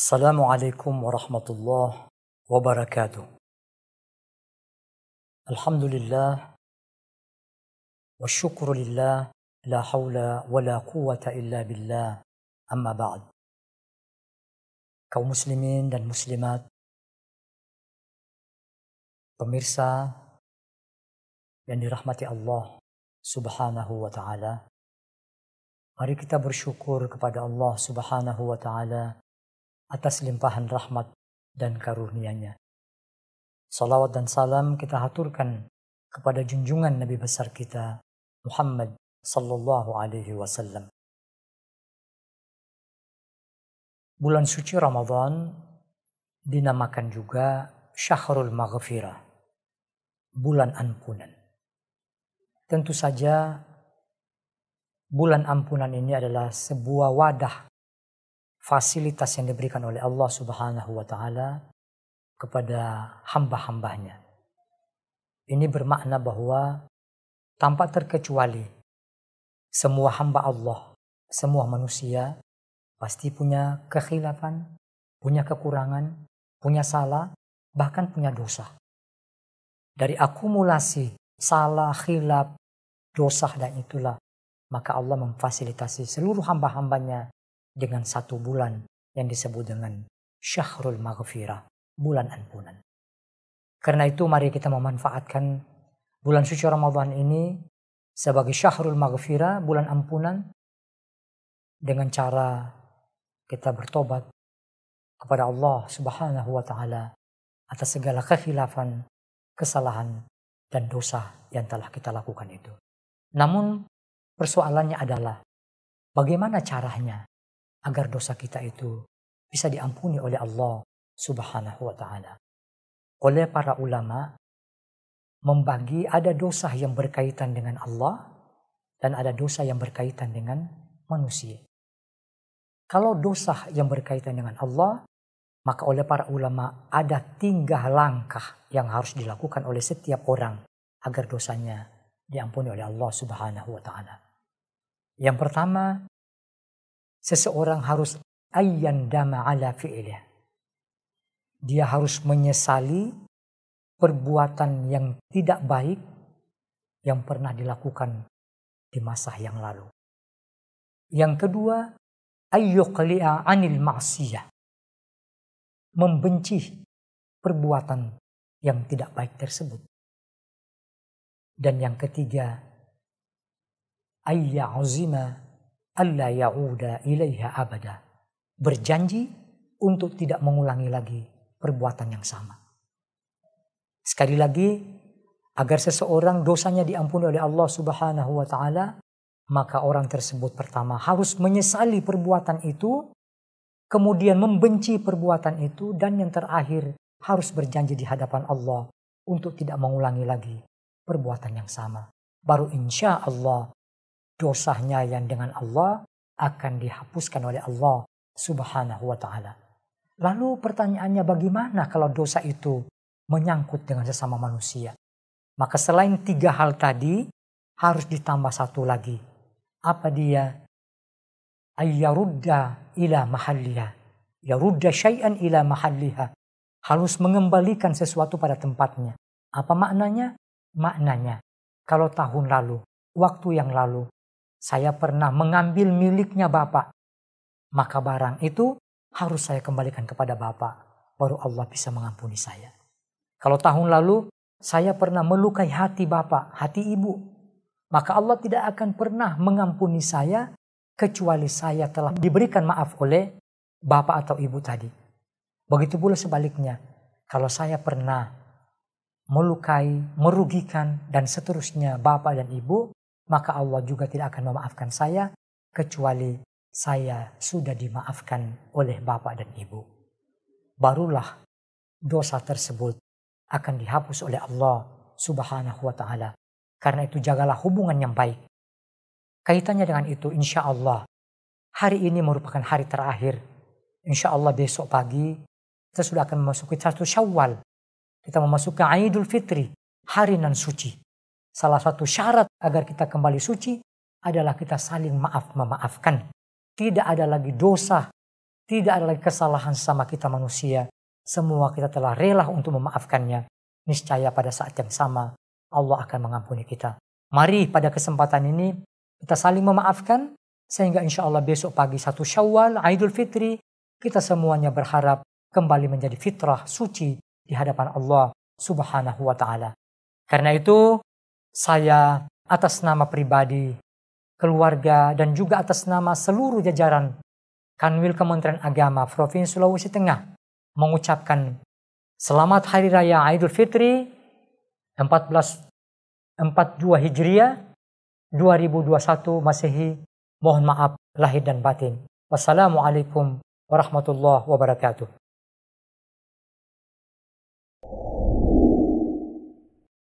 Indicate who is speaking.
Speaker 1: السلام عليكم ورحمة الله وبركاته. الحمد لله والشكر لله لا حول ولا قوة إلا بالله أما بعد. كو كمسلمين للمسلمات بميرسا يعني رحمة الله سبحانه وتعالى. Mari kita bersyukur kepada Allah Subhanahu wa taala atas limpahan rahmat dan karunia-Nya. Salawat dan salam kita haturkan kepada junjungan Nabi besar kita Muhammad sallallahu alaihi wasallam. Bulan suci Ramadan dinamakan juga Syahrul Maghfirah, bulan ampunan. Tentu saja bulan ampunan ini adalah sebuah wadah fasilitas yang diberikan oleh Allah Subhanahu wa taala kepada hamba-hambanya. Ini bermakna bahwa tanpa terkecuali semua hamba Allah, semua manusia pasti punya kekhilafan, punya kekurangan, punya salah, bahkan punya dosa. Dari akumulasi salah, khilaf, dosa dan itulah maka Allah memfasilitasi seluruh hamba-hambanya dengan satu bulan yang disebut dengan Syahrul Maghfirah, bulan ampunan. Karena itu mari kita memanfaatkan bulan suci Ramadan ini sebagai Syahrul Maghfirah, bulan ampunan dengan cara kita bertobat kepada Allah Subhanahu wa taala atas segala kekhilafan, kesalahan dan dosa yang telah kita lakukan itu. Namun persoalannya adalah bagaimana caranya agar dosa kita itu bisa diampuni oleh Allah Subhanahu wa taala. Oleh para ulama membagi ada dosa yang berkaitan dengan Allah dan ada dosa yang berkaitan dengan manusia. Kalau dosa yang berkaitan dengan Allah, maka oleh para ulama ada tiga langkah yang harus dilakukan oleh setiap orang agar dosanya diampuni oleh Allah Subhanahu wa taala. Yang pertama, Seseorang harus ayyan dama ala fi'ilih. Dia harus menyesali perbuatan yang tidak baik yang pernah dilakukan di masa yang lalu. Yang kedua, ayyuqli'a anil ma'siyah. Membenci perbuatan yang tidak baik tersebut. Dan yang ketiga, ayya'uzima Allah ya'uda ilaiha abada. Berjanji untuk tidak mengulangi lagi perbuatan yang sama. Sekali lagi, agar seseorang dosanya diampuni oleh Allah Subhanahu wa taala, maka orang tersebut pertama harus menyesali perbuatan itu, kemudian membenci perbuatan itu dan yang terakhir harus berjanji di hadapan Allah untuk tidak mengulangi lagi perbuatan yang sama. Baru insya Allah dosanya yang dengan Allah akan dihapuskan oleh Allah Subhanahu wa taala. Lalu pertanyaannya bagaimana kalau dosa itu menyangkut dengan sesama manusia? Maka selain tiga hal tadi harus ditambah satu lagi. Apa dia? Ayyarudda ila mahalliha. Yarudda syai'an ila mahalliha. Harus mengembalikan sesuatu pada tempatnya. Apa maknanya? Maknanya, kalau tahun lalu, waktu yang lalu, saya pernah mengambil miliknya Bapak. Maka barang itu harus saya kembalikan kepada Bapak. Baru Allah bisa mengampuni saya. Kalau tahun lalu saya pernah melukai hati Bapak, hati Ibu. Maka Allah tidak akan pernah mengampuni saya kecuali saya telah diberikan maaf oleh Bapak atau Ibu tadi. Begitu pula sebaliknya. Kalau saya pernah melukai, merugikan, dan seterusnya Bapak dan Ibu, maka Allah juga tidak akan memaafkan saya kecuali saya sudah dimaafkan oleh bapak dan ibu. Barulah dosa tersebut akan dihapus oleh Allah Subhanahu wa taala. Karena itu jagalah hubungan yang baik. Kaitannya dengan itu insya Allah hari ini merupakan hari terakhir. Insya Allah besok pagi kita sudah akan memasuki satu syawal. Kita memasuki Aidul Fitri, hari nan suci. Salah satu syarat agar kita kembali suci adalah kita saling maaf memaafkan. Tidak ada lagi dosa, tidak ada lagi kesalahan sama kita manusia. Semua kita telah rela untuk memaafkannya. Niscaya pada saat yang sama Allah akan mengampuni kita. Mari pada kesempatan ini kita saling memaafkan sehingga insya Allah besok pagi satu Syawal Idul Fitri kita semuanya berharap kembali menjadi fitrah suci di hadapan Allah Subhanahu wa taala. Karena itu saya atas nama pribadi, keluarga, dan juga atas nama seluruh jajaran Kanwil Kementerian Agama Provinsi Sulawesi Tengah mengucapkan Selamat Hari Raya Idul Fitri 1442 Hijriah 2021 Masehi. Mohon maaf lahir dan batin. Wassalamualaikum warahmatullahi wabarakatuh.